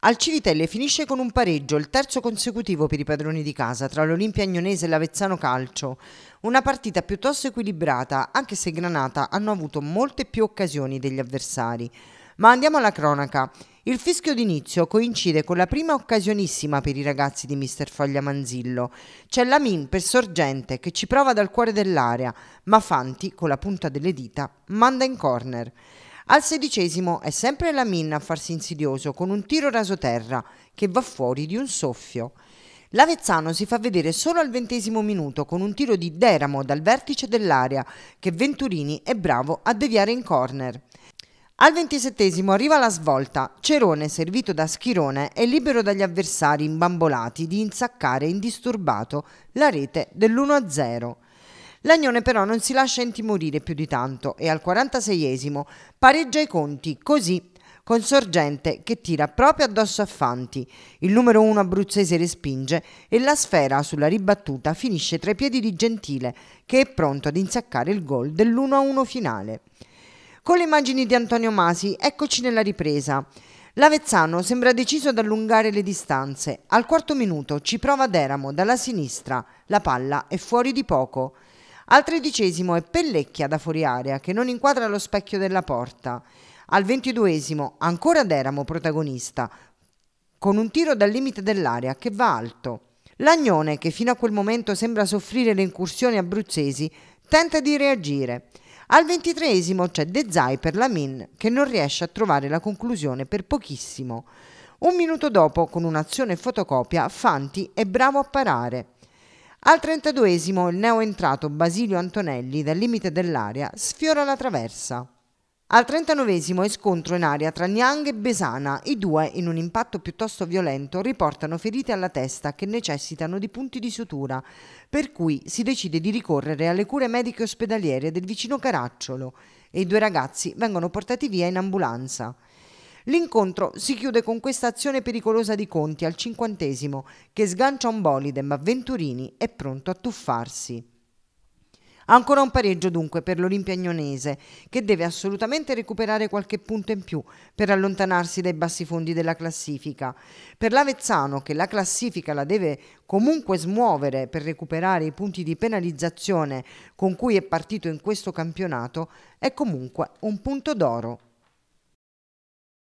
Al Civitelle finisce con un pareggio, il terzo consecutivo per i padroni di casa, tra l'Olimpia Agnonese e l'Avezzano Calcio. Una partita piuttosto equilibrata, anche se Granata hanno avuto molte più occasioni degli avversari. Ma andiamo alla cronaca. Il fischio d'inizio coincide con la prima occasionissima per i ragazzi di Mister Foglia Manzillo. C'è Lamin per sorgente che ci prova dal cuore dell'area, ma Fanti, con la punta delle dita, manda in corner. Al sedicesimo è sempre la Min a farsi insidioso con un tiro rasoterra che va fuori di un soffio. L'Avezzano si fa vedere solo al ventesimo minuto con un tiro di Deramo dal vertice dell'area che Venturini è bravo a deviare in corner. Al ventisettesimo arriva la svolta, Cerone servito da Schirone è libero dagli avversari imbambolati di insaccare indisturbato la rete dell'1-0. L'agnone però non si lascia intimorire più di tanto e al 46esimo pareggia i conti così con sorgente che tira proprio addosso a Fanti. Il numero 1 abruzzese respinge e la sfera sulla ribattuta finisce tra i piedi di Gentile che è pronto ad insaccare il gol dell'1-1 finale. Con le immagini di Antonio Masi, eccoci nella ripresa. L'Avezzano sembra deciso ad allungare le distanze. Al quarto minuto ci prova Deramo dalla sinistra. La palla è fuori di poco. Al tredicesimo è Pellecchia da fuori area che non inquadra lo specchio della porta. Al ventiduesimo ancora Deramo protagonista con un tiro dal limite dell'area che va alto. Lagnone, che fino a quel momento sembra soffrire le incursioni abruzzesi, tenta di reagire. Al ventitreesimo c'è De Zai per Lamin che non riesce a trovare la conclusione per pochissimo. Un minuto dopo, con un'azione fotocopia, Fanti è bravo a parare. Al 32esimo il neo entrato Basilio Antonelli dal limite dell'area sfiora la traversa. Al 39esimo è scontro in aria tra Niang e Besana, i due in un impatto piuttosto violento riportano ferite alla testa che necessitano di punti di sutura, per cui si decide di ricorrere alle cure mediche ospedaliere del vicino Caracciolo e i due ragazzi vengono portati via in ambulanza. L'incontro si chiude con questa azione pericolosa di Conti al cinquantesimo, che sgancia un bolide, ma Venturini è pronto a tuffarsi. Ancora un pareggio dunque per l'Olimpia l'Olimpiagnonese, che deve assolutamente recuperare qualche punto in più per allontanarsi dai bassi fondi della classifica. Per l'Avezzano, che la classifica la deve comunque smuovere per recuperare i punti di penalizzazione con cui è partito in questo campionato, è comunque un punto d'oro.